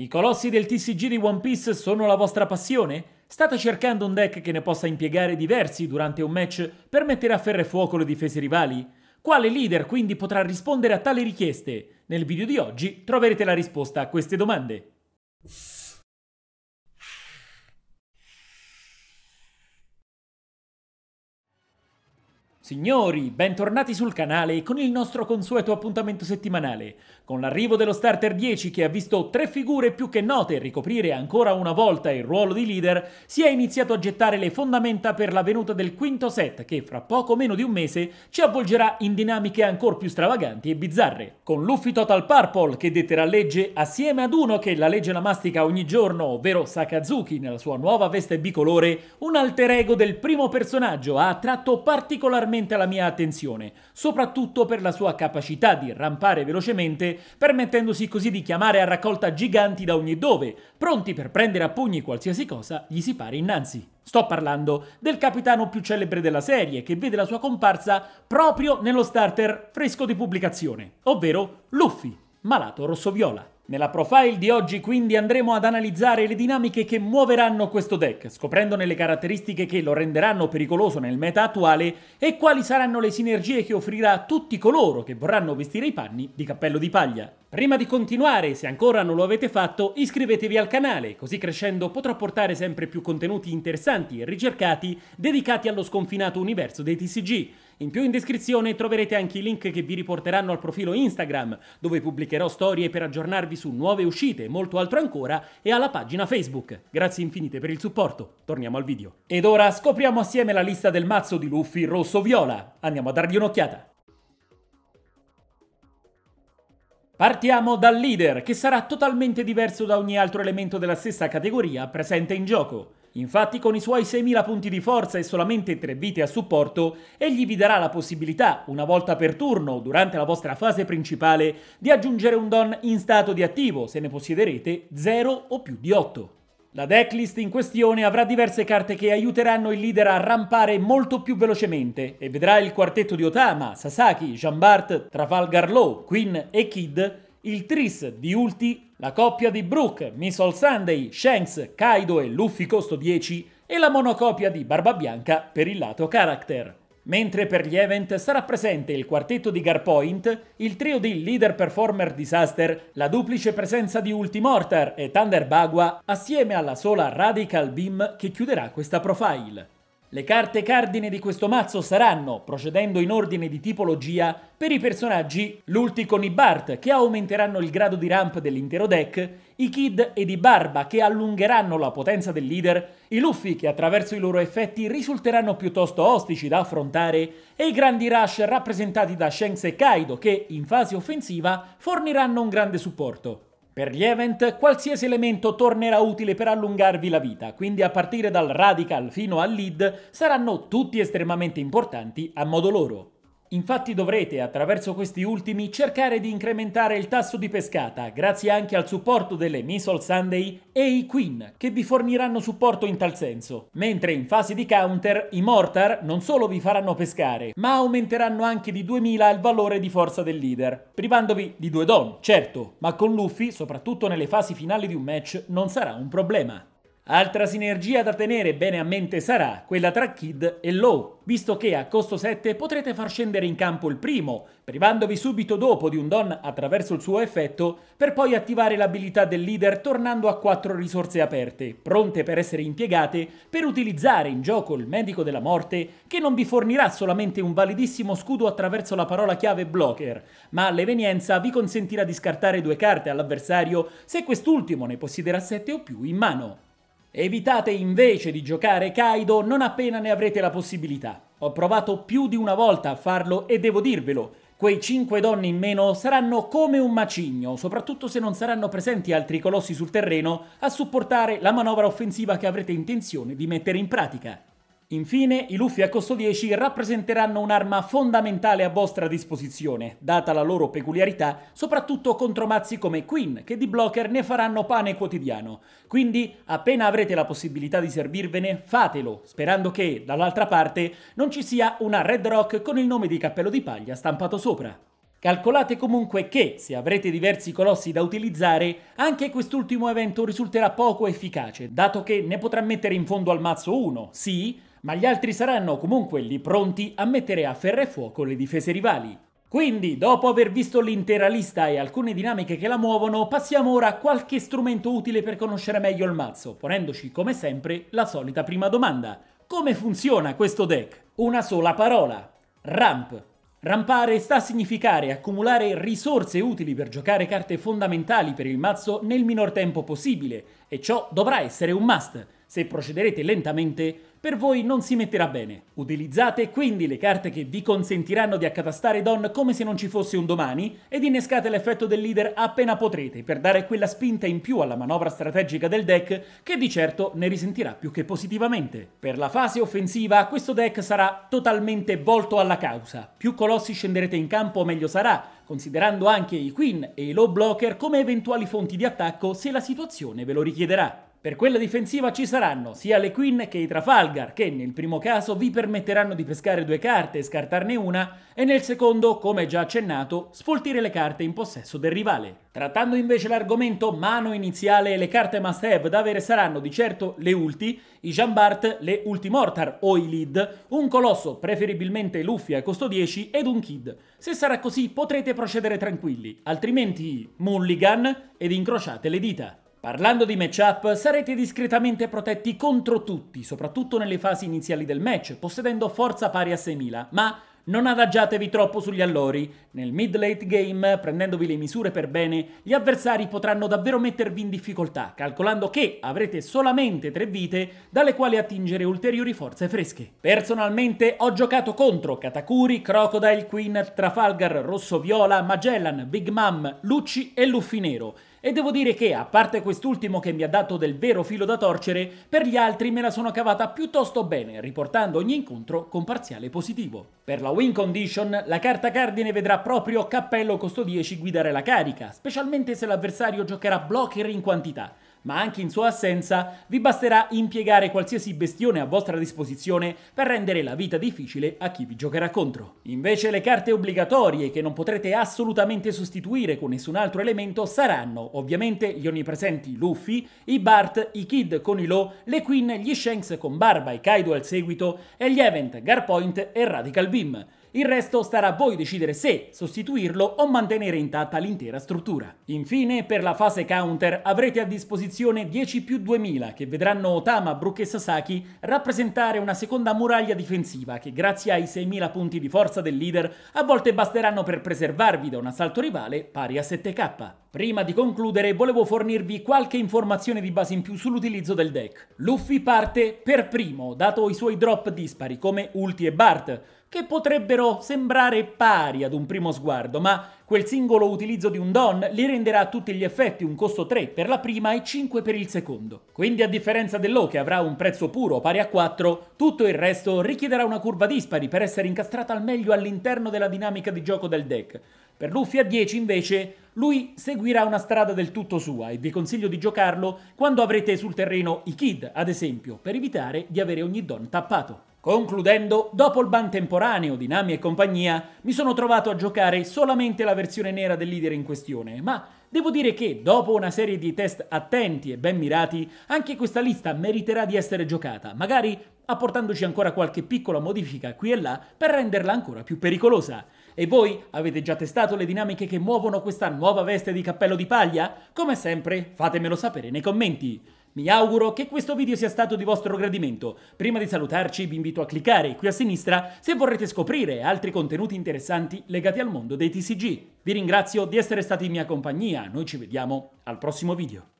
I colossi del TCG di One Piece sono la vostra passione? State cercando un deck che ne possa impiegare diversi durante un match per mettere a ferro e fuoco le difese rivali? Quale leader quindi potrà rispondere a tali richieste? Nel video di oggi troverete la risposta a queste domande. Signori, bentornati sul canale con il nostro consueto appuntamento settimanale, con l'arrivo dello starter 10 che ha visto tre figure più che note ricoprire ancora una volta il ruolo di leader, si è iniziato a gettare le fondamenta per la venuta del quinto set che fra poco meno di un mese ci avvolgerà in dinamiche ancora più stravaganti e bizzarre, con Luffy Total Purple che detterà legge assieme ad uno che la legge la mastica ogni giorno, ovvero Sakazuki nella sua nuova veste bicolore, un alter ego del primo personaggio ha attratto particolarmente immediatamente la mia attenzione, soprattutto per la sua capacità di rampare velocemente, permettendosi così di chiamare a raccolta giganti da ogni dove, pronti per prendere a pugni qualsiasi cosa gli si pare innanzi. Sto parlando del capitano più celebre della serie, che vede la sua comparsa proprio nello starter fresco di pubblicazione, ovvero Luffy, malato rosso-viola. Nella profile di oggi quindi andremo ad analizzare le dinamiche che muoveranno questo deck, scoprendone le caratteristiche che lo renderanno pericoloso nel meta attuale e quali saranno le sinergie che offrirà a tutti coloro che vorranno vestire i panni di cappello di paglia. Prima di continuare, se ancora non lo avete fatto, iscrivetevi al canale, così crescendo potrò portare sempre più contenuti interessanti e ricercati dedicati allo sconfinato universo dei TCG. In più in descrizione troverete anche i link che vi riporteranno al profilo Instagram, dove pubblicherò storie per aggiornarvi su nuove uscite, e molto altro ancora, e alla pagina Facebook. Grazie infinite per il supporto, torniamo al video. Ed ora scopriamo assieme la lista del mazzo di Luffy rosso-viola. Andiamo a dargli un'occhiata. Partiamo dal leader, che sarà totalmente diverso da ogni altro elemento della stessa categoria presente in gioco. Infatti con i suoi 6.000 punti di forza e solamente 3 vite a supporto, egli vi darà la possibilità, una volta per turno, durante la vostra fase principale, di aggiungere un don in stato di attivo, se ne possiederete 0 o più di 8. La decklist in questione avrà diverse carte che aiuteranno il leader a rampare molto più velocemente e vedrà il quartetto di Otama, Sasaki, Jean Bart, Trafalgar Law, Quinn e Kid il tris di Ulti, la coppia di Brook, Missile Sunday, Shanks, Kaido e Luffy costo 10 e la monocopia di Barbabianca per il lato character. Mentre per gli event sarà presente il quartetto di Garpoint, il trio di Leader Performer Disaster, la duplice presenza di Ultimortar e Thunder Bagua assieme alla sola Radical Beam che chiuderà questa profile. Le carte cardine di questo mazzo saranno, procedendo in ordine di tipologia, per i personaggi l'ulti con i Bart, che aumenteranno il grado di ramp dell'intero deck, i Kid ed i Barba, che allungheranno la potenza del leader, i Luffy, che attraverso i loro effetti risulteranno piuttosto ostici da affrontare, e i grandi Rush rappresentati da Shanks e Kaido, che, in fase offensiva, forniranno un grande supporto. Per gli event, qualsiasi elemento tornerà utile per allungarvi la vita, quindi a partire dal radical fino al lead saranno tutti estremamente importanti a modo loro. Infatti dovrete, attraverso questi ultimi, cercare di incrementare il tasso di pescata, grazie anche al supporto delle Missile Sunday e i Queen, che vi forniranno supporto in tal senso. Mentre in fase di counter, i Mortar non solo vi faranno pescare, ma aumenteranno anche di 2000 il valore di forza del leader, privandovi di due don, certo, ma con Luffy, soprattutto nelle fasi finali di un match, non sarà un problema. Altra sinergia da tenere bene a mente sarà quella tra Kid e Low, visto che a costo 7 potrete far scendere in campo il primo, privandovi subito dopo di un don attraverso il suo effetto, per poi attivare l'abilità del leader tornando a 4 risorse aperte, pronte per essere impiegate per utilizzare in gioco il medico della morte, che non vi fornirà solamente un validissimo scudo attraverso la parola chiave blocker, ma all'evenienza vi consentirà di scartare due carte all'avversario se quest'ultimo ne possiederà 7 o più in mano. Evitate invece di giocare Kaido non appena ne avrete la possibilità. Ho provato più di una volta a farlo e devo dirvelo, quei 5 donne in meno saranno come un macigno, soprattutto se non saranno presenti altri colossi sul terreno a supportare la manovra offensiva che avrete intenzione di mettere in pratica. Infine, i Luffy a costo 10 rappresenteranno un'arma fondamentale a vostra disposizione, data la loro peculiarità, soprattutto contro mazzi come Queen, che di blocker ne faranno pane quotidiano. Quindi, appena avrete la possibilità di servirvene, fatelo, sperando che, dall'altra parte, non ci sia una Red Rock con il nome di cappello di paglia stampato sopra. Calcolate comunque che, se avrete diversi colossi da utilizzare, anche quest'ultimo evento risulterà poco efficace, dato che ne potrà mettere in fondo al mazzo uno, sì, ma gli altri saranno comunque lì pronti a mettere a ferro e fuoco le difese rivali. Quindi, dopo aver visto l'intera lista e alcune dinamiche che la muovono, passiamo ora a qualche strumento utile per conoscere meglio il mazzo, ponendoci come sempre la solita prima domanda. Come funziona questo deck? Una sola parola. Ramp. Rampare sta a significare accumulare risorse utili per giocare carte fondamentali per il mazzo nel minor tempo possibile, e ciò dovrà essere un must, se procederete lentamente, per voi non si metterà bene. Utilizzate quindi le carte che vi consentiranno di accatastare Don come se non ci fosse un domani ed innescate l'effetto del leader appena potrete per dare quella spinta in più alla manovra strategica del deck che di certo ne risentirà più che positivamente. Per la fase offensiva questo deck sarà totalmente volto alla causa. Più colossi scenderete in campo meglio sarà, considerando anche i queen e i low blocker come eventuali fonti di attacco se la situazione ve lo richiederà. Per quella difensiva ci saranno sia le Queen che i Trafalgar, che nel primo caso vi permetteranno di pescare due carte e scartarne una, e nel secondo, come già accennato, sfoltire le carte in possesso del rivale. Trattando invece l'argomento mano iniziale, le carte must have da avere saranno di certo le ulti, i Jambart, le Ultimortar o i Lead, un Colosso, preferibilmente Luffy a costo 10, ed un Kid. Se sarà così potrete procedere tranquilli, altrimenti mulligan ed incrociate le dita. Parlando di matchup, sarete discretamente protetti contro tutti, soprattutto nelle fasi iniziali del match, possedendo forza pari a 6.000, ma non adagiatevi troppo sugli allori. Nel mid-late game, prendendovi le misure per bene, gli avversari potranno davvero mettervi in difficoltà, calcolando che avrete solamente tre vite dalle quali attingere ulteriori forze fresche. Personalmente ho giocato contro Katakuri, Crocodile, Queen, Trafalgar, Rosso Viola, Magellan, Big Mom, Lucci e Luffinero e devo dire che, a parte quest'ultimo che mi ha dato del vero filo da torcere, per gli altri me la sono cavata piuttosto bene, riportando ogni incontro con parziale positivo. Per la win condition, la carta cardine vedrà proprio Cappello Costo 10 guidare la carica, specialmente se l'avversario giocherà blocker in quantità, ma anche in sua assenza vi basterà impiegare qualsiasi bestione a vostra disposizione per rendere la vita difficile a chi vi giocherà contro. Invece le carte obbligatorie che non potrete assolutamente sostituire con nessun altro elemento saranno ovviamente gli onnipresenti Luffy, i Bart, i Kid con i Lo, le Queen, gli Shanks con Barba e Kaido al seguito e gli Event, Garpoint e Radical Beam. Il resto starà a voi decidere se sostituirlo o mantenere intatta l'intera struttura. Infine, per la fase counter avrete a disposizione 10 più 2000 che vedranno Otama, Brook e Sasaki rappresentare una seconda muraglia difensiva che grazie ai 6000 punti di forza del leader a volte basteranno per preservarvi da un assalto rivale pari a 7k. Prima di concludere volevo fornirvi qualche informazione di base in più sull'utilizzo del deck. Luffy parte per primo, dato i suoi drop dispari come Ulti e Bart, che potrebbero sembrare pari ad un primo sguardo, ma quel singolo utilizzo di un Don li renderà a tutti gli effetti un costo 3 per la prima e 5 per il secondo. Quindi a differenza dell'O che avrà un prezzo puro pari a 4, tutto il resto richiederà una curva dispari per essere incastrata al meglio all'interno della dinamica di gioco del deck, per Luffy a 10 invece lui seguirà una strada del tutto sua e vi consiglio di giocarlo quando avrete sul terreno i Kid, ad esempio, per evitare di avere ogni don tappato. Concludendo, dopo il ban temporaneo di Nami e compagnia, mi sono trovato a giocare solamente la versione nera del leader in questione, ma devo dire che, dopo una serie di test attenti e ben mirati, anche questa lista meriterà di essere giocata, magari apportandoci ancora qualche piccola modifica qui e là per renderla ancora più pericolosa. E voi avete già testato le dinamiche che muovono questa nuova veste di cappello di paglia? Come sempre, fatemelo sapere nei commenti. Mi auguro che questo video sia stato di vostro gradimento. Prima di salutarci vi invito a cliccare qui a sinistra se vorrete scoprire altri contenuti interessanti legati al mondo dei TCG. Vi ringrazio di essere stati in mia compagnia, noi ci vediamo al prossimo video.